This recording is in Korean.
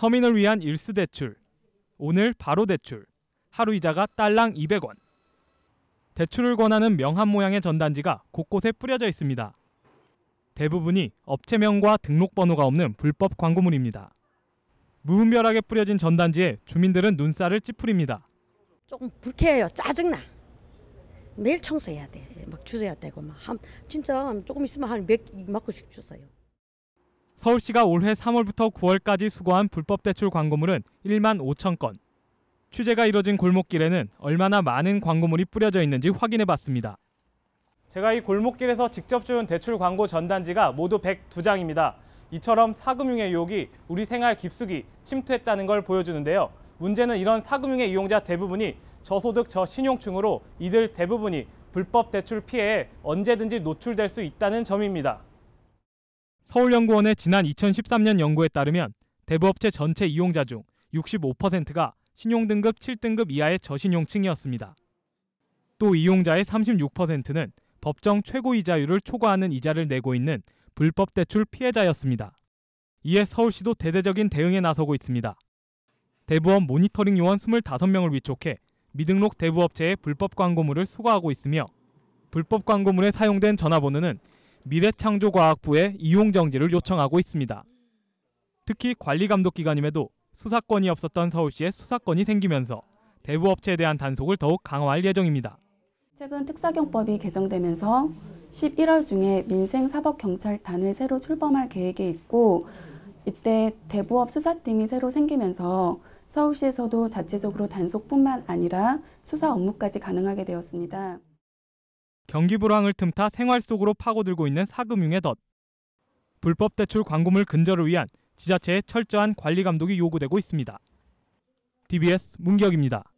서민을 위한 일수 대출, 오늘 바로 대출, 하루 이자가 딸랑 200원. 대출을 권하는 명함 모양의 전단지가 곳곳에 뿌려져 있습니다. 대부분이 업체명과 등록번호가 없는 불법 광고물입니다. 무분별하게 뿌려진 전단지에 주민들은 눈살을 찌푸립니다. 조금 불쾌해요. 짜증나. 매일 청소해야 돼. 막 주워야 되고 막 진짜 조금 있으면 한 몇 마크씩 주워요. 서울시가 올해 3월부터 9월까지 수거한 불법 대출 광고물은 1만 5천 건. 취재가 이뤄진 골목길에는 얼마나 많은 광고물이 뿌려져 있는지 확인해 봤습니다. 제가 이 골목길에서 직접 주운 대출 광고 전단지가 모두 102장입니다. 이처럼 사금융의 유혹이 우리 생활 깊숙이 침투했다는 걸 보여주는데요. 문제는 이런 사금융의 이용자 대부분이 저소득 저신용층으로 이들 대부분이 불법 대출 피해에 언제든지 노출될 수 있다는 점입니다. 서울연구원의 지난 2013년 연구에 따르면 대부업체 전체 이용자 중 65%가 신용등급 7등급 이하의 저신용층이었습니다. 또 이용자의 36%는 법정 최고이자율을 초과하는 이자를 내고 있는 불법 대출 피해자였습니다. 이에 서울시도 대대적인 대응에 나서고 있습니다. 대부업 모니터링 요원 25명을 위촉해 미등록 대부업체의 불법 광고물을 수거하고 있으며 불법 광고물에 사용된 전화번호는 미래창조과학부에 이용정지를 요청하고 있습니다. 특히 관리감독기관임에도 수사권이 없었던 서울시에 수사권이 생기면서 대부업체에 대한 단속을 더욱 강화할 예정입니다. 최근 특사경법이 개정되면서 11월 중에 민생사법경찰단을 새로 출범할 계획에 있고 이때 대부업 수사팀이 새로 생기면서 서울시에서도 자체적으로 단속뿐만 아니라 수사 업무까지 가능하게 되었습니다. 경기 불황을 틈타 생활 속으로 파고들고 있는 사금융의 덫. 불법 대출 광고물 근절을 위한 지자체의 철저한 관리 감독이 요구되고 있습니다. DBS 문기혁입니다.